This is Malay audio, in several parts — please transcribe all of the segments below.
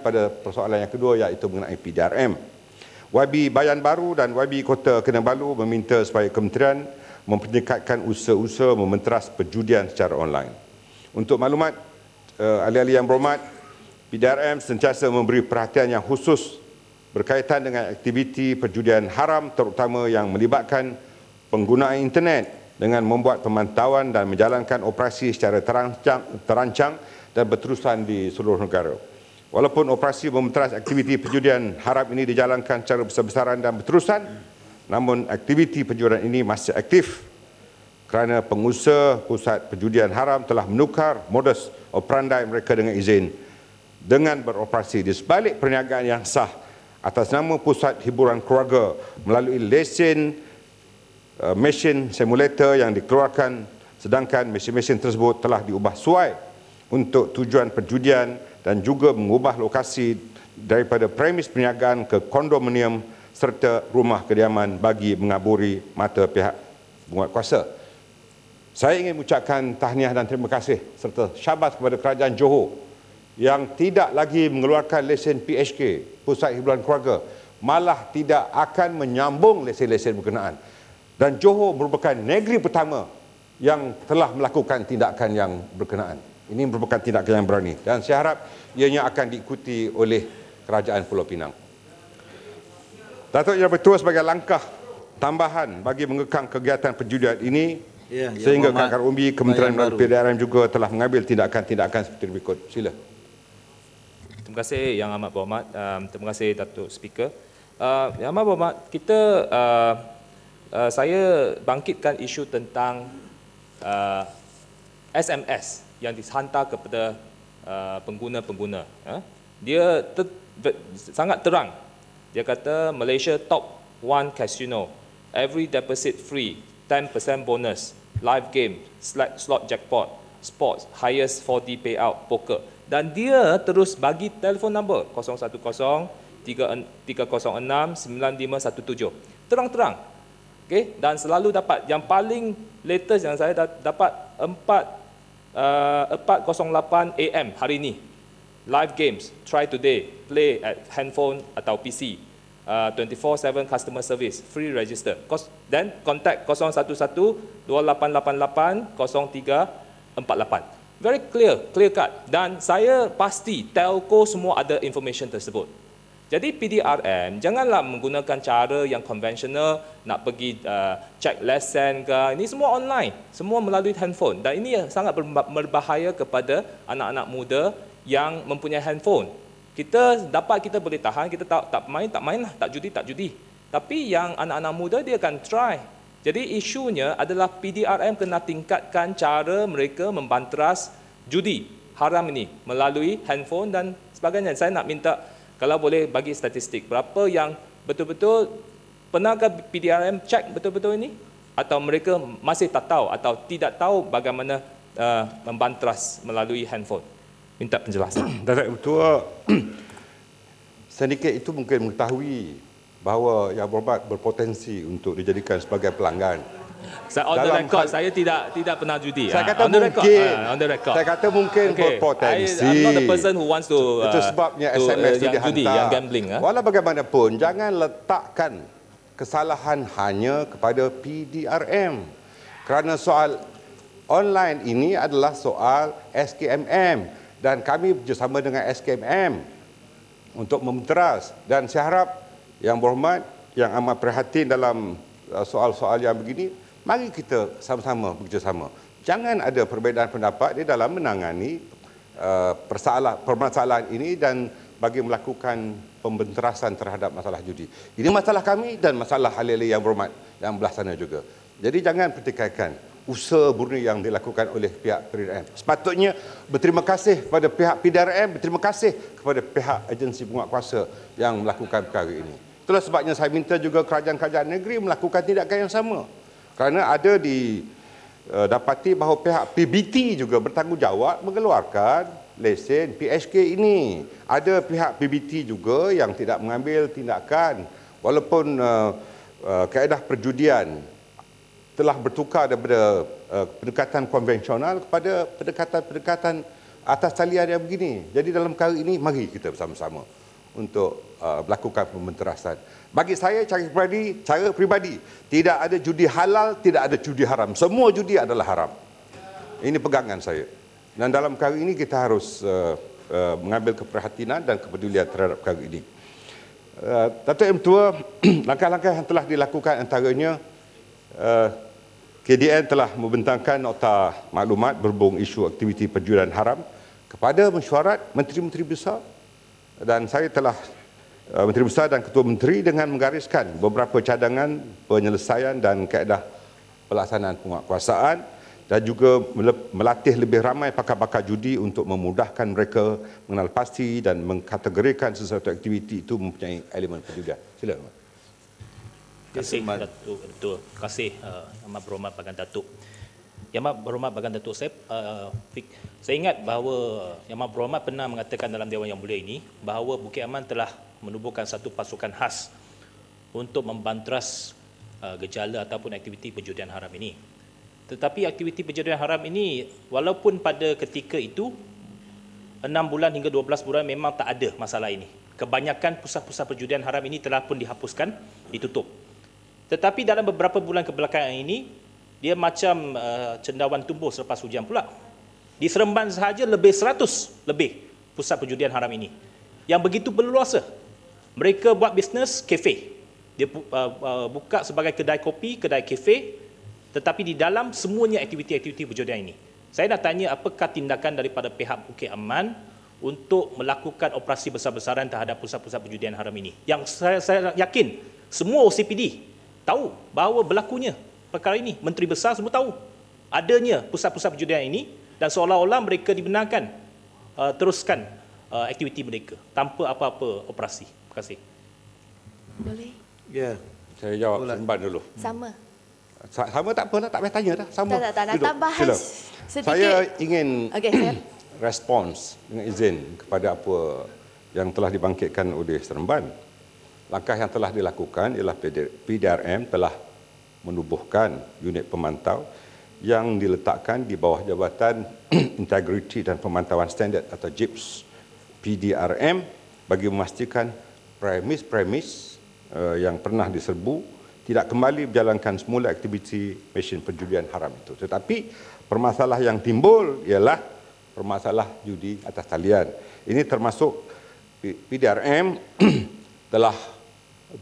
pada persoalan yang kedua iaitu mengenai PDRM. YB Bayan Baru dan YB Kota Kinabalu meminta supaya kementerian mempertingkatkan usaha-usaha mementeras perjudian secara online. Untuk maklumat uh, ahli-ahli yang berhormat, PDRM sentiasa memberi perhatian yang khusus berkaitan dengan aktiviti perjudian haram terutama yang melibatkan penggunaan internet dengan membuat pemantauan dan menjalankan operasi secara terancang, terancang dan berterusan di seluruh negara. Walaupun operasi bom aktiviti perjudian harap ini dijalankan secara besar-besaran dan berterusan, namun aktiviti perjudian ini masih aktif kerana pengusaha pusat perjudian haram telah menukar modus operandi mereka dengan izin dengan beroperasi di sebalik perniagaan yang sah atas nama pusat hiburan keluarga melalui lesen eh, mesin simulator yang dikeluarkan sedangkan mesin-mesin tersebut telah diubah suai untuk tujuan perjudian dan juga mengubah lokasi daripada premis perniagaan ke kondominium serta rumah kediaman bagi mengaburi mata pihak penguat kuasa. Saya ingin mengucapkan tahniah dan terima kasih serta syabas kepada Kerajaan Johor yang tidak lagi mengeluarkan lesen PHK, Pusat Hiburan Keluarga, malah tidak akan menyambung lesen-lesen berkenaan. Dan Johor merupakan negeri pertama yang telah melakukan tindakan yang berkenaan. Ini merupakan tindakan yang berani dan saya harap ianya akan diikuti oleh kerajaan Pulau Pinang. Datuk Yang Bertua sebagai langkah tambahan bagi mengekang kegiatan perjudian ini ya, ya sehingga ya, Kakar Umbi, Kementerian Melayu PDRM juga telah mengambil tindakan-tindakan seperti berikut. Sila. Terima kasih Yang Amat Berhormat. Um, terima kasih Datuk Speaker. Uh, Yang Amat Berhormat, kita, uh, uh, saya bangkitkan isu tentang uh, SMS yang dihantar kepada uh, pengguna-pengguna. Ha? Dia ter, ter, sangat terang. Dia kata Malaysia top one casino, every deposit free, 10% bonus, live game, slot Slot jackpot, sports, highest 4D payout, poker. Dan dia terus bagi telefon number 010-306-9517. Terang-terang. Okay? Dan selalu dapat, yang paling latest yang saya dapat, 4 4.08 uh, am hari ini. Live games, try today, play at handphone atau PC. Uh, 24-7 customer service, free register. Then contact 011-2888-0348. Very clear, clear cut. Dan saya pasti telco semua ada information tersebut. Jadi PDRM janganlah menggunakan cara yang konvensional nak pergi uh, check lesson ke ini semua online, semua melalui handphone dan ini sangat berbahaya kepada anak-anak muda yang mempunyai handphone. Kita dapat kita boleh tahan, kita tak tak main tak mainlah, tak judi tak judi. Tapi yang anak-anak muda dia akan try. Jadi isunya adalah PDRM kena tingkatkan cara mereka membanteras judi haram ini melalui handphone dan sebagainya. Saya nak minta kalau boleh bagi statistik berapa yang betul-betul pernahkah PDRM cek betul-betul ini atau mereka masih tak tahu atau tidak tahu bagaimana uh, membantras melalui handphone minta penjelasan Datuk Ketua sindiket itu mungkin mengetahui bahawa yang berbat berpotensi untuk dijadikan sebagai pelanggan saya on the record saya tidak tidak pernah judi. Saya ah, kata on mungkin. The record, uh, on the record. Saya kata mungkin okay. berpotensi. I'm not the person who wants to uh, Itu sebabnya to, SMS uh, yang judi yang gambling. Uh. Walau bagaimanapun jangan letakkan kesalahan hanya kepada PDRM. Kerana soal online ini adalah soal SKMM dan kami bersama dengan SKMM untuk memteras dan saya harap yang berhormat yang amat perhatian dalam uh, soal-soal yang begini mari kita sama-sama bekerjasama. Jangan ada perbezaan pendapat di dalam menangani uh, permasalahan ini dan bagi melakukan pembenterasan terhadap masalah judi. Ini masalah kami dan masalah Halil yang berhormat yang belah sana juga. Jadi jangan pertikaikan usaha murni yang dilakukan oleh pihak PDRM. Sepatutnya berterima kasih kepada pihak PDRM, berterima kasih kepada pihak agensi penguatkuasa yang melakukan perkara ini. Itulah sebabnya saya minta juga kerajaan-kerajaan negeri melakukan tindakan yang sama kerana ada di uh, dapati bahawa pihak PBT juga bertanggungjawab mengeluarkan lesen PHK ini. Ada pihak PBT juga yang tidak mengambil tindakan walaupun uh, uh, kaedah perjudian telah bertukar daripada uh, pendekatan konvensional kepada pendekatan-pendekatan atas talian yang begini. Jadi dalam kali ini mari kita bersama-sama untuk uh, melakukan pembenterasan. Bagi saya cara pribadi, cara pribadi. Tidak ada judi halal, tidak ada judi haram. Semua judi adalah haram. Ini pegangan saya. Dan dalam perkara ini kita harus uh, uh, mengambil keperhatian dan kepedulian terhadap perkara ini. Uh, M. Tua, langkah-langkah yang telah dilakukan antaranya uh, KDN telah membentangkan nota maklumat berhubung isu aktiviti perjudian haram kepada mesyuarat menteri-menteri besar dan saya telah Eh, Menteri Besar dan Ketua Menteri dengan menggariskan beberapa cadangan penyelesaian dan kaedah pelaksanaan penguatkuasaan dan juga melatih lebih ramai pakar-pakar judi untuk memudahkan mereka mengenal pasti dan mengkategorikan sesuatu aktiviti itu mempunyai elemen perjudian. Sila. Terima kasih, Datuk. Terima kasih, uh, eh, Amat Berhormat Pakan Datuk. Yang Mak Berhormat Bagan Datuk Seb, uh, Fik, saya ingat bahawa Yang Mak Berhormat pernah mengatakan dalam Dewan Yang Mulia ini bahawa Bukit Aman telah menubuhkan satu pasukan khas untuk membanteras uh, gejala ataupun aktiviti perjudian haram ini. Tetapi aktiviti perjudian haram ini walaupun pada ketika itu 6 bulan hingga 12 bulan memang tak ada masalah ini. Kebanyakan pusat-pusat perjudian haram ini telah pun dihapuskan, ditutup. Tetapi dalam beberapa bulan kebelakangan ini, dia macam uh, cendawan tumbuh selepas hujan pula. Di Seremban sahaja lebih seratus lebih pusat perjudian haram ini. Yang begitu berluasa. Mereka buat bisnes kafe. Dia uh, uh, buka sebagai kedai kopi, kedai kafe. Tetapi di dalam semuanya aktiviti-aktiviti perjudian ini. Saya nak tanya apakah tindakan daripada pihak Bukit Aman untuk melakukan operasi besar-besaran terhadap pusat-pusat perjudian haram ini. Yang saya, saya yakin semua OCPD tahu bahawa berlakunya perkara ini. Menteri Besar semua tahu adanya pusat-pusat perjudian ini dan seolah-olah mereka dibenarkan uh, teruskan uh, aktiviti mereka tanpa apa-apa operasi. Terima kasih. Boleh? Ya. Saya jawab sembang dulu. Sama. Sa sama tak apalah, tak payah tanya dah. Sama. Tak, tak, tak. Duduk. Tambah Sila. sedikit. Saya ingin okay, respons dengan izin kepada apa yang telah dibangkitkan oleh Seremban. Langkah yang telah dilakukan ialah PDRM telah menubuhkan unit pemantau yang diletakkan di bawah Jabatan Integrity dan Pemantauan Standard atau JIPS PDRM bagi memastikan premis-premis eh, yang pernah diserbu tidak kembali berjalankan semula aktiviti mesin penjudian haram itu. Tetapi permasalahan yang timbul ialah permasalahan judi atas talian. Ini termasuk PDRM telah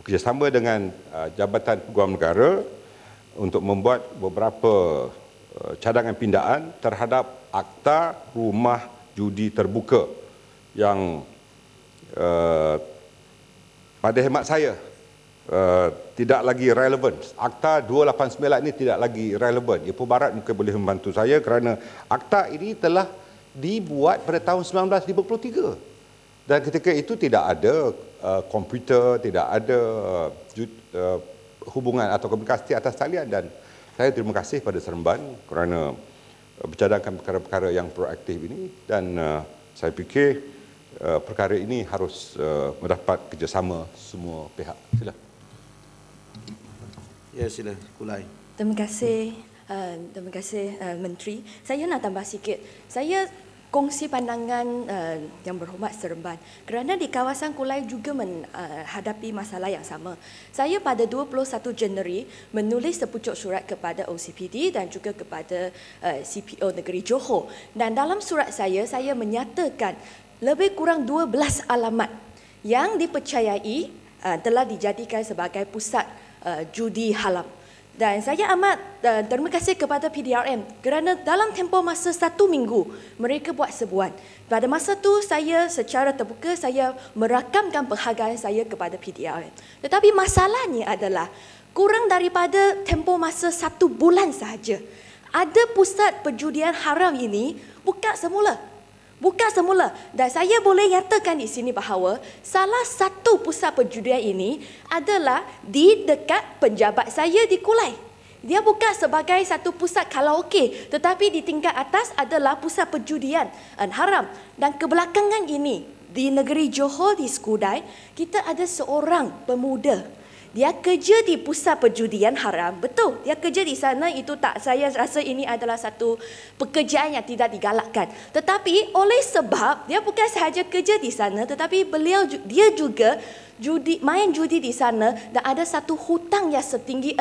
bekerjasama dengan eh, Jabatan Peguam Negara untuk membuat beberapa eh, cadangan pindaan terhadap akta rumah judi terbuka yang eh, pada hemat saya uh, tidak lagi relevan. Akta 289 ini tidak lagi relevan. Ibu Barat mungkin boleh membantu saya kerana akta ini telah dibuat pada tahun 1953. Dan ketika itu tidak ada uh, komputer, tidak ada uh, hubungan atau komunikasi atas talian dan saya terima kasih pada Seremban kerana eh, bercadangkan perkara-perkara yang proaktif ini dan uh, saya fikir uh, perkara ini harus uh, mendapat kerjasama semua pihak. Sila. Ya, sila. Kulai. Terima kasih. Uh, terima kasih uh, Menteri. Saya nak tambah sikit. Saya kongsi pandangan uh, yang berhormat Seremban kerana di kawasan Kulai juga menghadapi eh, uh, masalah yang sama. Saya pada 21 Januari menulis sepucuk surat kepada OCPD dan juga kepada uh, eh, CPO Negeri Johor dan dalam surat saya saya menyatakan lebih kurang 12 alamat yang dipercayai uh, telah dijadikan sebagai pusat uh, judi halam. Dan saya amat uh, eh, terima kasih kepada PDRM kerana dalam tempoh masa satu minggu mereka buat sebuah. Pada masa tu saya secara terbuka saya merakamkan penghargaan saya kepada PDRM. Tetapi masalahnya adalah kurang daripada tempoh masa satu bulan sahaja ada pusat perjudian haram ini buka semula Buka semula dan saya boleh nyatakan di sini bahawa salah satu pusat perjudian ini adalah di dekat penjabat saya di Kulai. Dia buka sebagai satu pusat kalau okey, tetapi di tingkat atas adalah pusat perjudian dan haram. Dan kebelakangan ini di negeri Johor di Skudai, kita ada seorang pemuda dia kerja di pusat perjudian haram betul dia kerja di sana itu tak saya rasa ini adalah satu pekerjaan yang tidak digalakkan tetapi oleh sebab dia bukan sahaja kerja di sana tetapi beliau dia juga judi main judi di sana dan ada satu hutang yang setinggi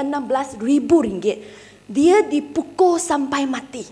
ribu ringgit dia dipukul sampai mati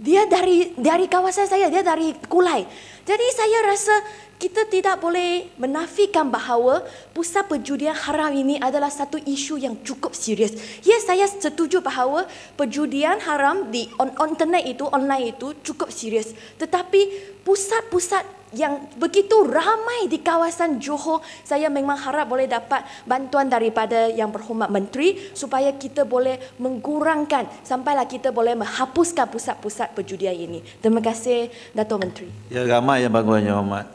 dia dari dari kawasan saya dia dari Kulai jadi saya rasa kita tidak boleh menafikan bahawa pusat perjudian haram ini adalah satu isu yang cukup serius. Ya, saya setuju bahawa perjudian haram di on, on internet itu, online itu cukup serius. Tetapi pusat-pusat yang begitu ramai di kawasan Johor, saya memang harap boleh dapat bantuan daripada yang berhormat menteri supaya kita boleh mengurangkan sampailah kita boleh menghapuskan pusat-pusat perjudian ini. Terima kasih Dato' Menteri. Ya, nama yang bagusnya Muhammad.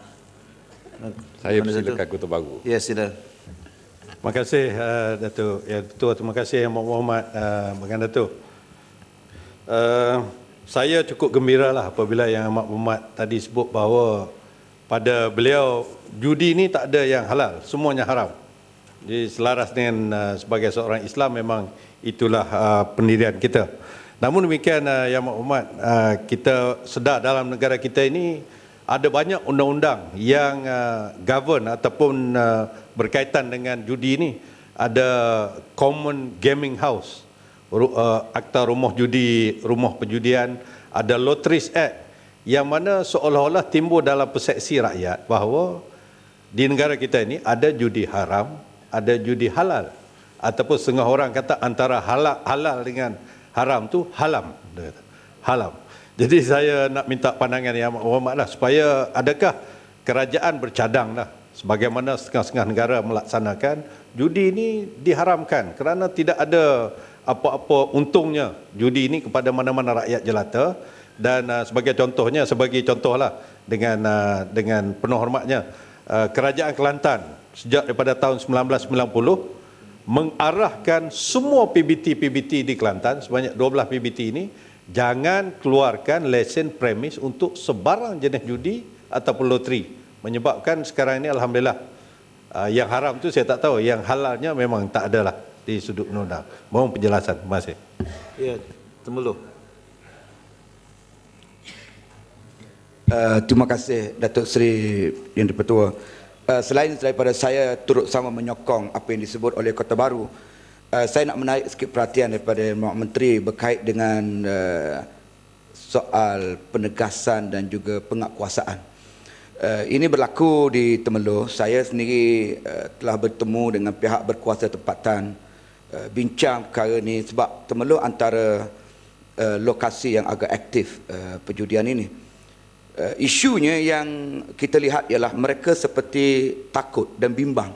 Saya silakan kutub baru. Ya, sila. Terima kasih uh, Datuk. Ya, Tua, terima kasih yang Muhammad uh, eh, Bagan Datuk. Uh, saya cukup gembira lah apabila yang Mak Muhammad tadi sebut bahawa pada beliau judi ni tak ada yang halal, semuanya haram. Jadi selaras dengan uh, sebagai seorang Islam memang itulah uh, pendirian kita. Namun demikian uh, Yang Mak Umat, uh, kita sedar dalam negara kita ini ada banyak undang-undang yang uh, govern ataupun uh, berkaitan dengan judi ini ada Common Gaming House uh, Akta Rumah Judi Rumah Perjudian ada Lotteries Act yang mana seolah-olah timbul dalam perseksi rakyat bahawa di negara kita ini ada judi haram, ada judi halal ataupun setengah orang kata antara halal, halal dengan haram tu halam. Halam. Jadi saya nak minta pandangan yang hormat lah supaya adakah kerajaan bercadang lah sebagaimana setengah-setengah negara melaksanakan judi ini diharamkan kerana tidak ada apa-apa untungnya judi ini kepada mana-mana rakyat jelata dan uh, sebagai contohnya sebagai contohlah dengan uh, dengan penuh hormatnya uh, kerajaan Kelantan sejak daripada tahun 1990 mengarahkan semua PBT-PBT di Kelantan sebanyak 12 PBT ini jangan keluarkan lesen premis untuk sebarang jenis judi atau loteri. Menyebabkan sekarang ini Alhamdulillah uh, yang haram tu saya tak tahu, yang halalnya memang tak ada lah di sudut undang-undang. Mohon penjelasan, Masih? kasih. Ya, temuluh. Ah, uh, terima kasih Datuk Seri Yang di uh, Selain daripada saya turut sama menyokong Apa yang disebut oleh Kota Baru Eh, saya nak menarik sikit perhatian daripada Mak Menteri berkait dengan uh, soal penegasan dan juga pengakuasaan. Uh, ini berlaku di Temeloh. Saya sendiri uh, telah bertemu dengan pihak berkuasa tempatan uh, bincang perkara ini sebab Temeloh antara uh, lokasi yang agak aktif uh, perjudian ini. Uh, isunya yang kita lihat ialah mereka seperti takut dan bimbang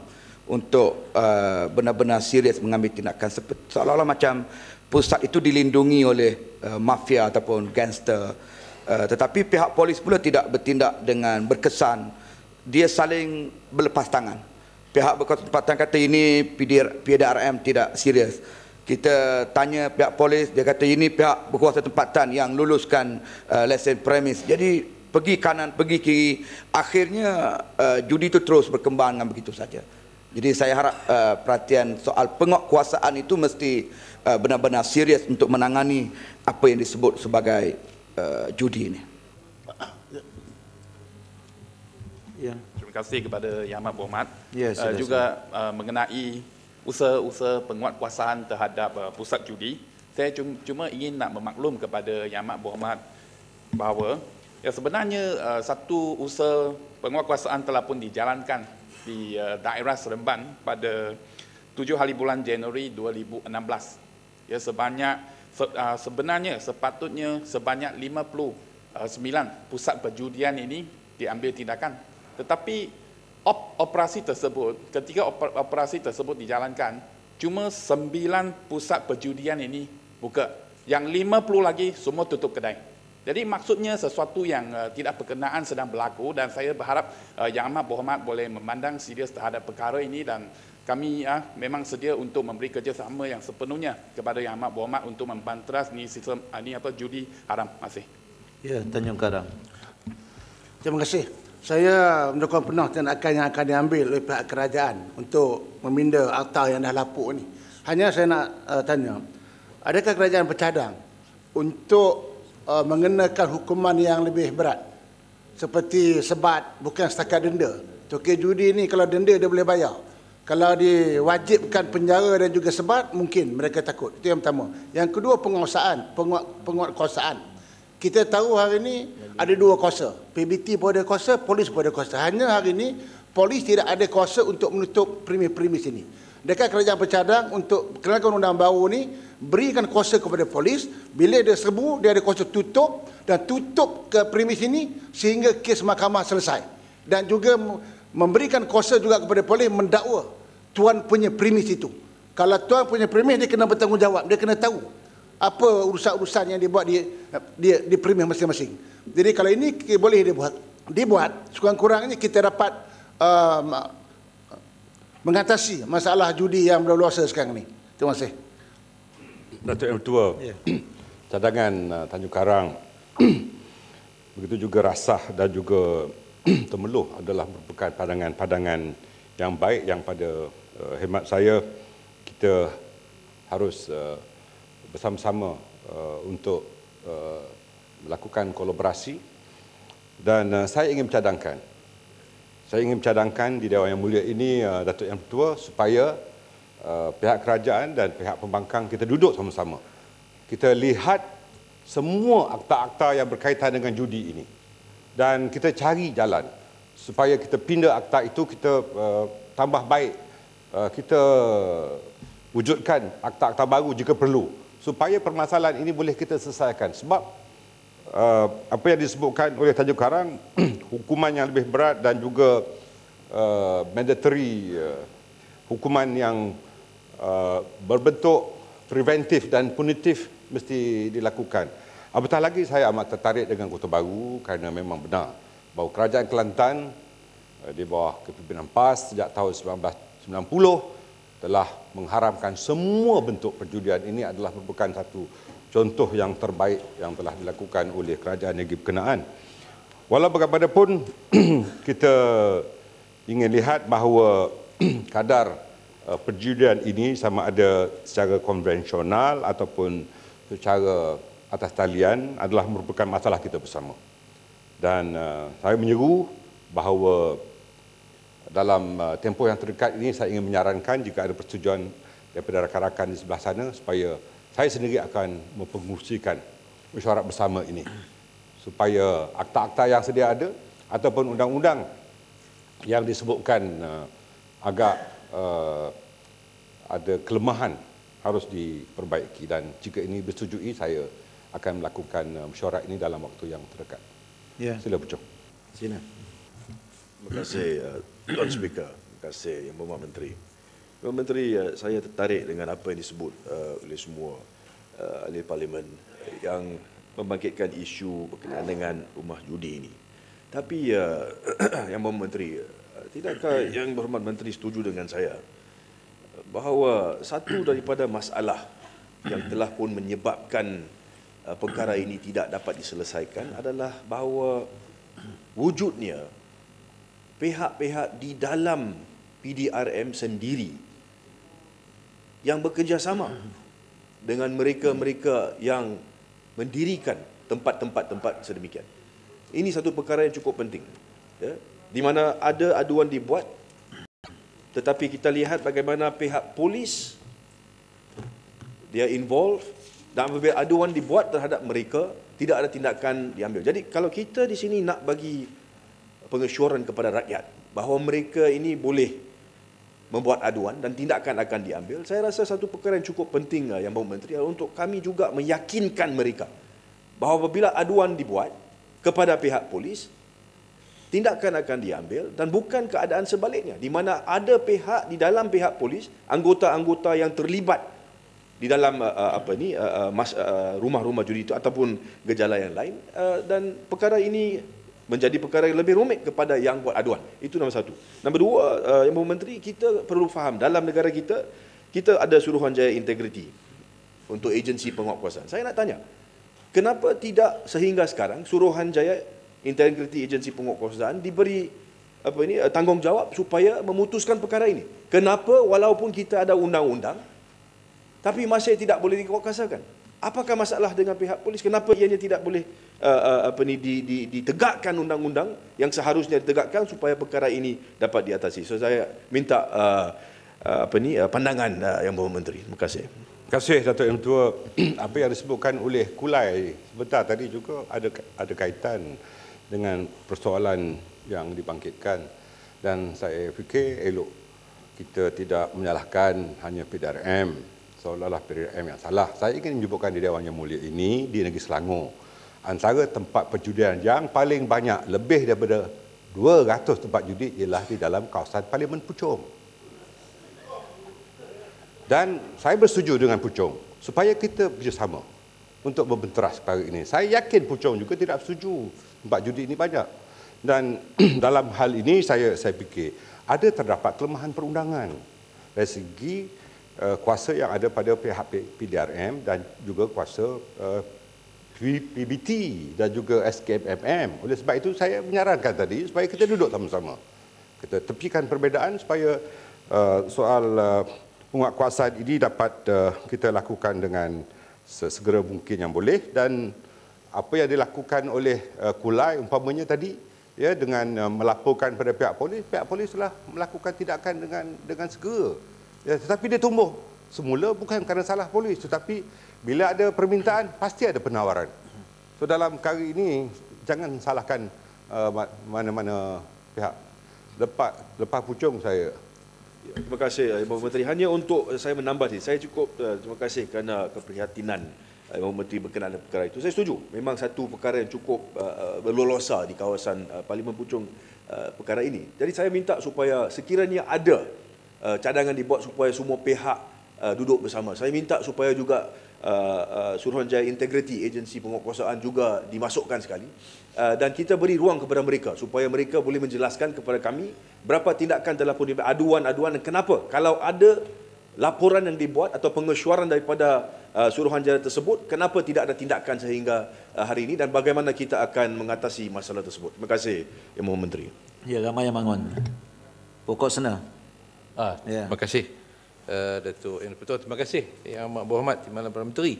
untuk uh, benar-benar serius mengambil tindakan seolah-olah macam pusat itu dilindungi oleh uh, mafia ataupun gangster uh, tetapi pihak polis pula tidak bertindak dengan berkesan dia saling berlepas tangan pihak berkuasa tempatan kata ini PDRM tidak serius kita tanya pihak polis dia kata ini pihak berkuasa tempatan yang luluskan uh, lesen premis jadi pergi kanan pergi kiri akhirnya uh, judi itu terus berkembang dengan begitu saja jadi saya harap uh, perhatian soal penguatkuasaan itu mesti uh, benar-benar uh, serius untuk menangani apa yang disebut sebagai uh, judi ini. Ya. Terima kasih kepada Yang Amat Berhormat. Ya, uh, juga uh, mengenai usaha-usaha penguatkuasaan terhadap uh, pusat judi. Saya cuma, cuma ingin nak memaklum kepada Yang Amat Berhormat bahawa ya sebenarnya uh, satu usaha penguatkuasaan telah pun dijalankan di uh, daerah Seremban pada tujuh hari bulan Januari 2016. Ya sebanyak se, uh, sebenarnya sepatutnya sebanyak 59 ah, pusat perjudian ini diambil tindakan. Tetapi op, operasi tersebut ketika op, operasi tersebut dijalankan cuma 9 pusat perjudian ini buka. Yang 50 lagi semua tutup kedai. Jadi maksudnya sesuatu yang uh, tidak berkenaan sedang berlaku dan saya berharap uh, Yang Amat Berhormat boleh memandang serius terhadap perkara ini dan kami uh, memang sedia untuk memberi kerjasama yang sepenuhnya kepada Yang Amat Berhormat untuk membanteras ni sistem uh, ni apa judi haram. masih. kasih. Ya, Tanjung Karang. Terima kasih. Saya mendukung penuh tindakan yang akan diambil oleh pihak kerajaan untuk meminda akta yang dah lapuk ini. Hanya saya nak uh, tanya, adakah kerajaan bercadang untuk uh, mengenakan hukuman yang lebih berat seperti sebat bukan setakat denda cokek judi ni kalau denda dia boleh bayar kalau diwajibkan penjara dan juga sebat mungkin mereka takut itu yang pertama yang kedua penguasaan pengu- penguatkuasaan kita tahu hari ini ada dua kuasa PBT pun ada kuasa polis pun ada kuasa hanya hari ini polis tidak ada kuasa untuk menutup primis-primis ini dekat kerajaan pencadang untuk kerajaan undang undang baru ini berikan kuasa kepada polis bila dia serbu dia ada kuasa tutup dan tutup ke premis ini sehingga kes mahkamah selesai dan juga memberikan kuasa juga kepada polis mendakwa tuan punya premis itu kalau tuan punya premis dia kena bertanggungjawab dia kena tahu apa urusan-urusan yang dibuat di di, di premis masing-masing jadi kalau ini boleh dia buat dibuat sekurang-kurangnya kita dapat um, mengatasi masalah judi yang berluasa sekarang ni terima kasih Datuk yang tua yeah. cadangan uh, Tanjung Karang begitu juga rasah dan juga temeluh adalah merupakan pandangan-pandangan yang baik yang pada uh, hemat saya kita harus uh, bersama-sama uh, untuk uh, melakukan kolaborasi dan uh, saya ingin mencadangkan saya ingin mencadangkan di Dewan Yang Mulia ini uh, Datuk Yang Tua supaya Uh, pihak kerajaan dan pihak pembangkang kita duduk sama-sama. Kita lihat semua akta-akta yang berkaitan dengan judi ini dan kita cari jalan supaya kita pindah akta itu kita uh, tambah baik uh, kita wujudkan akta-akta baru jika perlu supaya permasalahan ini boleh kita selesaikan sebab uh, apa yang disebutkan oleh Tajuk Karang hukuman yang lebih berat dan juga uh, mandatory uh, hukuman yang Eh, berbentuk preventif dan punitif mesti dilakukan. Apatah lagi saya amat tertarik dengan Kota Baru kerana memang benar bahawa Kerajaan Kelantan eh, di bawah kepimpinan PAS sejak tahun 1990 telah mengharamkan semua bentuk perjudian ini adalah merupakan satu contoh yang terbaik yang telah dilakukan oleh Kerajaan Negeri Perkenaan. Walau bagaimanapun kita ingin lihat bahawa kadar Eh, perjudian ini sama ada secara konvensional ataupun secara atas talian adalah merupakan masalah kita bersama. Dan uh, saya menyeru bahawa dalam uh, tempoh yang terdekat ini saya ingin menyarankan jika ada persetujuan daripada rakan-rakan di sebelah sana supaya saya sendiri akan mempengurusikan mesyuarat bersama ini supaya akta-akta yang sedia ada ataupun undang-undang yang disebutkan uh, agak uh, ada kelemahan harus diperbaiki dan jika ini bersetujui saya akan melakukan mesyuarat um, ini dalam waktu yang terdekat. Ya. Sila Pucuk. Sila. Terima kasih uh, Tuan Speaker. Terima kasih Yang Berhormat Menteri. Yang Menteri, uh, saya tertarik dengan apa yang disebut uh, oleh semua ahli parlimen yang membangkitkan isu berkenaan dengan rumah judi ini. Tapi Yang Berhormat Menteri, tidakkah Yang Berhormat Menteri setuju dengan saya? bahawa satu daripada masalah yang telah pun menyebabkan uh, perkara ini tidak dapat diselesaikan adalah bahawa wujudnya pihak-pihak di dalam PDRM sendiri yang bekerjasama dengan mereka-mereka yang mendirikan tempat-tempat tempat sedemikian. Ini satu perkara yang cukup penting. Ya, di mana ada aduan dibuat tetapi kita lihat bagaimana pihak polis dia involve dan apabila aduan dibuat terhadap mereka tidak ada tindakan diambil. Jadi kalau kita di sini nak bagi pengesyuran kepada rakyat bahawa mereka ini boleh membuat aduan dan tindakan akan diambil, saya rasa satu perkara yang cukup penting yang Bapak Menteri adalah untuk kami juga meyakinkan mereka bahawa apabila aduan dibuat kepada pihak polis, tindakan akan diambil dan bukan keadaan sebaliknya di mana ada pihak di dalam pihak polis anggota-anggota yang terlibat di dalam uh, uh apa ni uh, uh, mas, uh, rumah-rumah judi itu ataupun gejala yang lain uh, dan perkara ini menjadi perkara yang lebih rumit kepada yang buat aduan itu nombor satu nombor dua uh, yang Bapak menteri kita perlu faham dalam negara kita kita ada Suruhanjaya integriti untuk agensi penguatkuasaan saya nak tanya kenapa tidak sehingga sekarang Suruhanjaya integriti agensi penguatkuasaan diberi apa ini eh, tanggungjawab supaya memutuskan perkara ini. Kenapa walaupun kita ada undang-undang tapi masih tidak boleh dikuatkuasakan? Apakah masalah dengan pihak polis? Kenapa ianya tidak boleh uh, uh, apa ni di, di, ditegakkan undang-undang yang seharusnya ditegakkan supaya perkara ini dapat diatasi? So saya minta uh, uh, apa ni uh, pandangan uh, yang Bapak Menteri. Terima kasih. Terima kasih Datuk Yang Tua. apa yang disebutkan oleh Kulai sebentar tadi juga ada ada kaitan dengan persoalan yang dibangkitkan dan saya fikir elok kita tidak menyalahkan hanya PDRM seolah-olah PDRM yang salah. Saya ingin menyebutkan di Dewan Yang Mulia ini di Negeri Selangor antara tempat perjudian yang paling banyak lebih daripada 200 tempat judi ialah di dalam kawasan Parlimen Pucung. Dan saya bersetuju dengan Pucung supaya kita bekerjasama untuk berbenturas perkara ini. Saya yakin Pucung juga tidak setuju empat judi ini banyak. Dan dalam hal ini saya saya fikir ada terdapat kelemahan perundangan dari segi uh, kuasa yang ada pada pihak PDRM dan juga kuasa uh, eh, PBT dan juga SKMM. Oleh sebab itu saya menyarankan tadi supaya kita duduk sama-sama. Kita tepikan perbezaan supaya uh, soal uh, penguatkuasaan ini dapat uh, kita lakukan dengan sesegera mungkin yang boleh dan apa yang dilakukan oleh uh, Kulai umpamanya tadi ya dengan uh, melaporkan pada pihak polis pihak polis telah melakukan tindakan dengan dengan segera ya tetapi dia tumbuh semula bukan kerana salah polis tetapi bila ada permintaan pasti ada penawaran so dalam kali ini jangan salahkan uh, mana-mana pihak lepas lepas pucung saya Terima kasih eh, Ibu Menteri. Hanya untuk saya menambah ini. saya cukup eh, terima kasih kerana keprihatinan eh, Ibu Menteri berkenaan dengan perkara itu. Saya setuju. Memang satu perkara yang cukup berlulosa di kawasan uh, Parlimen Pucung perkara ini. Jadi saya minta supaya sekiranya ada cadangan dibuat supaya semua pihak duduk bersama. Saya minta supaya juga Suruhanjaya Integrity Agensi Penguatkuasaan juga dimasukkan sekali. Uh, dan kita beri ruang kepada mereka supaya mereka boleh menjelaskan kepada kami berapa tindakan telah pun dibuat, aduan-aduan dan kenapa. Kalau ada laporan yang dibuat atau pengesyuaran daripada uh, suruhanjaya tersebut, kenapa tidak ada tindakan sehingga uh, hari ini dan bagaimana kita akan mengatasi masalah tersebut. Terima kasih, Yang Mohon Menteri. Ya, ramai yang bangun. Pokok sana. Ah, ya. Terima kasih, uh, Dato' Yang Pertua. Terima kasih, Yang Mak Berhormat, Timbalan Perdana Menteri.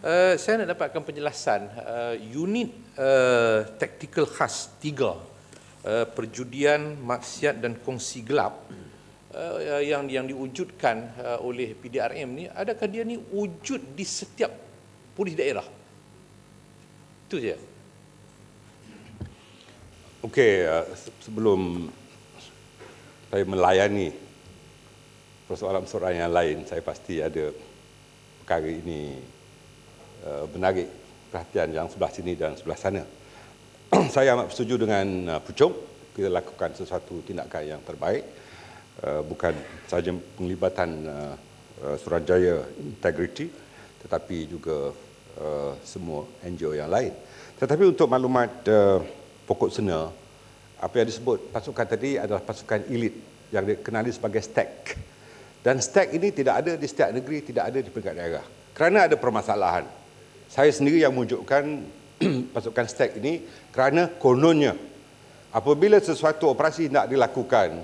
Eh, saya nak dapatkan penjelasan uh, unit uh, tactical khas tiga uh, perjudian maksiat dan kongsi gelap uh, yang yang diwujudkan uh, oleh PDRM ni adakah dia ni wujud di setiap polis daerah itu saja okey sebelum saya melayani persoalan-persoalan yang lain saya pasti ada perkara ini Eh, menarik perhatian yang sebelah sini dan sebelah sana. Saya amat setuju dengan eh, Pucuk, kita lakukan sesuatu tindakan yang terbaik, eh, bukan sahaja penglibatan Suranjaya Integrity, tetapi juga semua NGO yang lain. Tetapi untuk maklumat pokok sena, apa yang disebut pasukan tadi adalah pasukan elit yang dikenali sebagai STEK. Dan STEK ini tidak ada di setiap negeri, tidak ada di peringkat daerah. Kerana ada permasalahan saya sendiri yang menunjukkan pasukan stek ini kerana kononnya apabila sesuatu operasi nak dilakukan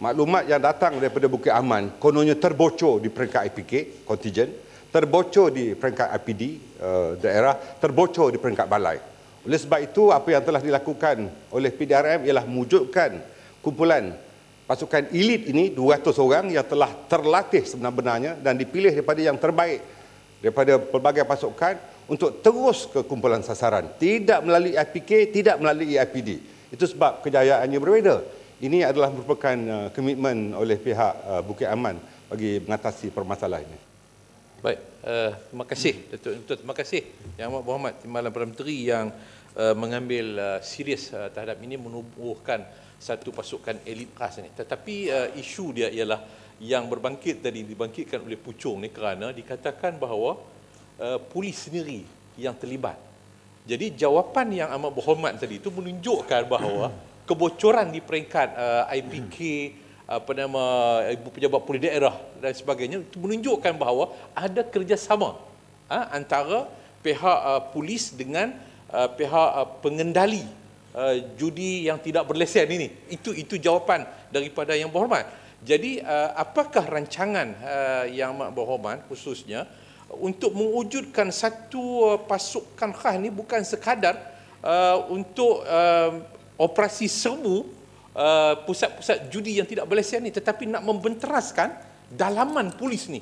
maklumat yang datang daripada Bukit Aman kononnya terbocor di peringkat IPK kontijen terbocor di peringkat IPD uh, eh, daerah terbocor di peringkat balai oleh sebab itu apa yang telah dilakukan oleh PDRM ialah mewujudkan kumpulan pasukan elit ini 200 orang yang telah terlatih sebenarnya dan dipilih daripada yang terbaik daripada pelbagai pasukan untuk terus ke kumpulan sasaran. Tidak melalui IPK, tidak melalui e IPD. Itu sebab kejayaannya berbeza. Ini adalah merupakan uh, komitmen oleh pihak uh, Bukit Aman bagi mengatasi permasalahan ini. Baik, uh, terima kasih Datuk Nuntut. Terima kasih Yang Amat Berhormat Timbalan Perdana Menteri yang uh, mengambil uh, serius uh, terhadap ini menubuhkan satu pasukan elit khas ini. Tetapi uh, isu dia ialah yang berbangkit tadi dibangkitkan oleh Pucung ni kerana dikatakan bahawa Eh, polis sendiri yang terlibat. Jadi jawapan yang amat berhormat tadi itu menunjukkan bahawa kebocoran di peringkat uh, eh, IPK apa nama ibu pejabat polis daerah dan sebagainya itu menunjukkan bahawa ada kerjasama uh, antara pihak uh, polis dengan uh, pihak uh, pengendali uh, judi yang tidak berlesen ini. Itu itu jawapan daripada yang berhormat. Jadi uh, apakah rancangan uh, yang amat berhormat khususnya uh, untuk mewujudkan satu uh, pasukan khas ini bukan sekadar uh, untuk uh, operasi serbu uh, pusat-pusat judi yang tidak berlesen ini tetapi nak membenteraskan dalaman polis ni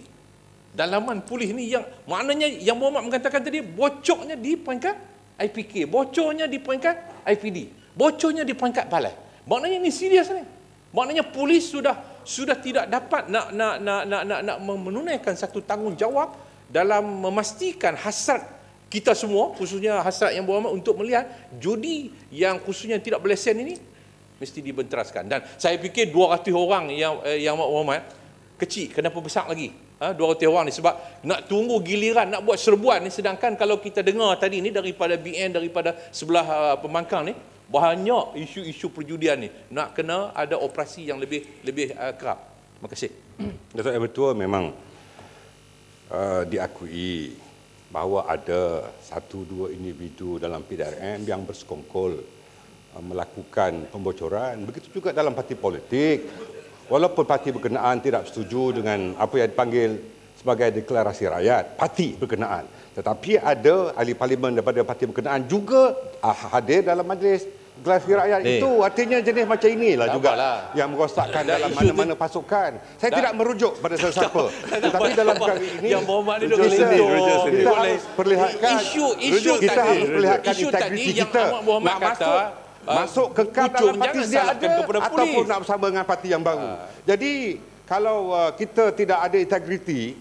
dalaman polis ni yang maknanya yang Muhammad mengatakan tadi bocoknya di peringkat IPK bocoknya di peringkat IPD bocoknya di peringkat balai maknanya ini serius ni maknanya polis sudah sudah tidak dapat nak nak nak nak nak, nak menunaikan satu tanggungjawab dalam memastikan hasrat kita semua khususnya hasrat yang berhormat untuk melihat judi yang khususnya tidak berlesen ini mesti dibenteraskan dan saya fikir 200 orang yang eh, yang berhormat kecil kenapa besar lagi ha, 200 orang ni sebab nak tunggu giliran nak buat serbuan ni sedangkan kalau kita dengar tadi ni daripada BN daripada sebelah uh, eh, pembangkang ni banyak isu-isu perjudian ni nak kena ada operasi yang lebih lebih uh, kerap terima kasih Dato' Ebertua memang Eh, diakui bahawa ada satu dua individu dalam PDRM yang bersekongkol uh, melakukan pembocoran. Begitu juga dalam parti politik. Walaupun parti berkenaan tidak setuju dengan apa yang dipanggil sebagai deklarasi rakyat, parti berkenaan. Tetapi ada ahli parlimen daripada parti berkenaan juga ah, hadir dalam majlis. Glafi rakyat Nih. itu artinya jenis macam inilah juga lah. yang merosakkan dalam mana-mana pasukan. Saya tidak merujuk pada sesiapa. Tetapi dalam kali ini yang Muhammad ni duduk sini. Kita perlihatkan isu isu kita harus perlihatkan integriti kita. Nak masuk ah, masuk ke dalam parti dia ada ataupun nak bersama dengan parti yang baru. Ah. Jadi kalau ah, kita tidak ada integriti,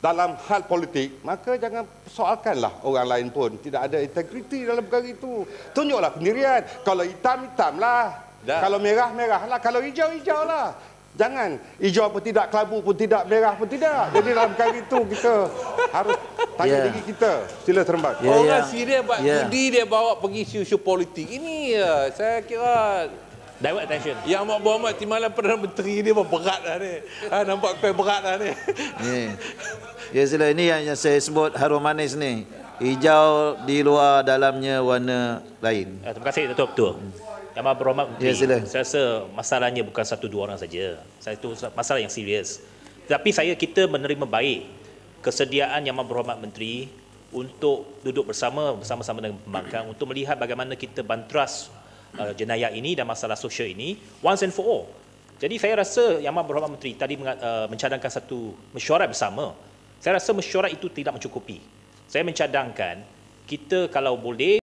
dalam hal politik, maka jangan soalkanlah orang lain pun. Tidak ada integriti dalam perkara itu. Tunjuklah pendirian. Kalau hitam, hitamlah. Dah. Kalau merah, merahlah. Kalau hijau, hijaulah. Jangan. Hijau pun tidak, kelabu pun tidak, merah pun tidak. Jadi dalam perkara itu, kita harus tanya yeah. diri kita. Sila terembat. Yeah, orang yeah. Syria ya. buat yeah. budi, dia bawa pergi isu-isu politik. Ini, uh, saya kira... Direct attention. Yang Mak Buah Mak Timbalan Perdana Menteri ni pun berat lah ni. Ha, nampak kau berat lah ni. Ni. Ya sila, ini yang, saya sebut harum manis ni. Hijau di luar dalamnya warna lain. Ya, terima kasih Datuk Ketua. Hmm. Yang Mak Buah Mak ya, sila. saya rasa masalahnya bukan satu dua orang saja. Saya itu masalah yang serius. Tapi saya kita menerima baik kesediaan Yang Mak Buah Mak Menteri untuk duduk bersama bersama-sama dengan pembangkang untuk melihat bagaimana kita bantras uh, jenayah ini dan masalah sosial ini once and for all. Jadi saya rasa Yang Amat Berhormat Menteri tadi uh, mencadangkan satu mesyuarat bersama. Saya rasa mesyuarat itu tidak mencukupi. Saya mencadangkan kita kalau boleh